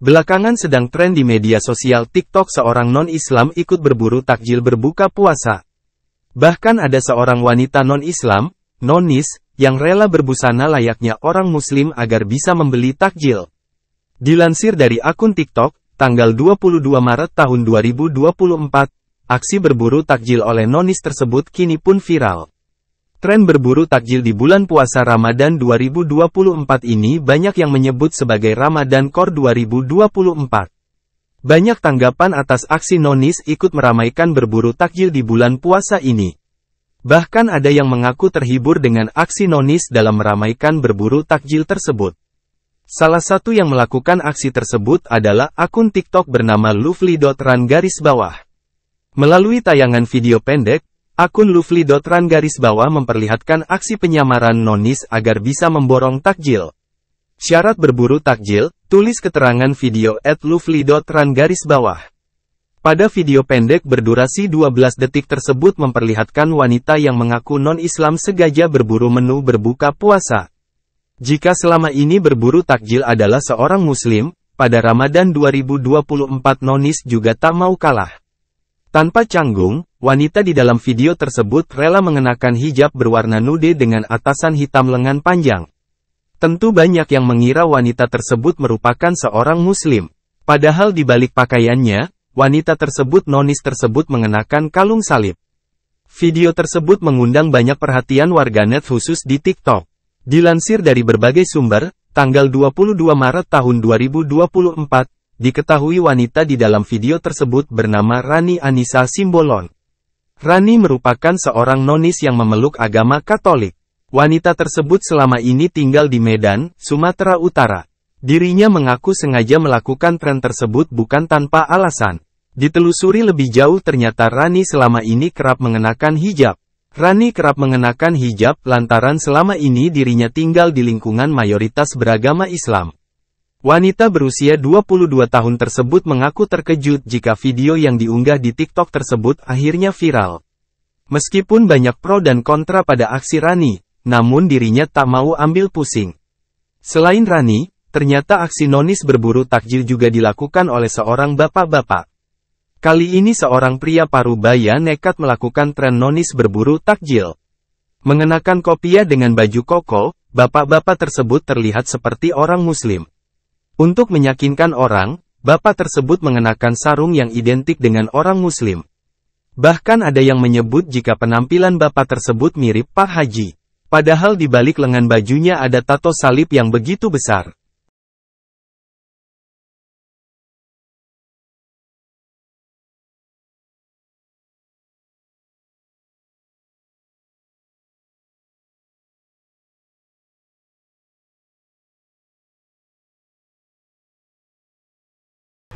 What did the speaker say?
Belakangan sedang tren di media sosial TikTok seorang non-Islam ikut berburu takjil berbuka puasa. Bahkan ada seorang wanita non-Islam, nonis, yang rela berbusana layaknya orang muslim agar bisa membeli takjil. Dilansir dari akun TikTok, tanggal 22 Maret tahun 2024, aksi berburu takjil oleh nonis tersebut kini pun viral. Tren berburu takjil di bulan puasa Ramadan 2024 ini banyak yang menyebut sebagai Ramadan Kor 2024. Banyak tanggapan atas aksi nonis ikut meramaikan berburu takjil di bulan puasa ini. Bahkan ada yang mengaku terhibur dengan aksi nonis dalam meramaikan berburu takjil tersebut. Salah satu yang melakukan aksi tersebut adalah akun TikTok bernama Lovely.Ran garis bawah. Melalui tayangan video pendek, Akun Lufli Dotran garis bawah memperlihatkan aksi penyamaran nonis agar bisa memborong takjil. Syarat berburu takjil, tulis keterangan video at Lufli Dotran garis bawah. Pada video pendek berdurasi 12 detik tersebut memperlihatkan wanita yang mengaku non-Islam segaja berburu menu berbuka puasa. Jika selama ini berburu takjil adalah seorang muslim, pada Ramadan 2024 nonis juga tak mau kalah. Tanpa canggung, wanita di dalam video tersebut rela mengenakan hijab berwarna nude dengan atasan hitam lengan panjang. Tentu banyak yang mengira wanita tersebut merupakan seorang muslim. Padahal di balik pakaiannya, wanita tersebut nonis tersebut mengenakan kalung salib. Video tersebut mengundang banyak perhatian warganet khusus di TikTok. Dilansir dari berbagai sumber, tanggal 22 Maret tahun 2024, Diketahui wanita di dalam video tersebut bernama Rani Anissa Simbolon. Rani merupakan seorang nonis yang memeluk agama Katolik. Wanita tersebut selama ini tinggal di Medan, Sumatera Utara. Dirinya mengaku sengaja melakukan tren tersebut bukan tanpa alasan. Ditelusuri lebih jauh ternyata Rani selama ini kerap mengenakan hijab. Rani kerap mengenakan hijab lantaran selama ini dirinya tinggal di lingkungan mayoritas beragama Islam. Wanita berusia 22 tahun tersebut mengaku terkejut jika video yang diunggah di TikTok tersebut akhirnya viral. Meskipun banyak pro dan kontra pada aksi Rani, namun dirinya tak mau ambil pusing. Selain Rani, ternyata aksi nonis berburu takjil juga dilakukan oleh seorang bapak-bapak. Kali ini seorang pria parubaya nekat melakukan tren nonis berburu takjil. Mengenakan kopiah dengan baju koko, bapak-bapak tersebut terlihat seperti orang muslim. Untuk meyakinkan orang, bapak tersebut mengenakan sarung yang identik dengan orang muslim. Bahkan ada yang menyebut jika penampilan bapak tersebut mirip Pak Haji. Padahal di balik lengan bajunya ada tato salib yang begitu besar.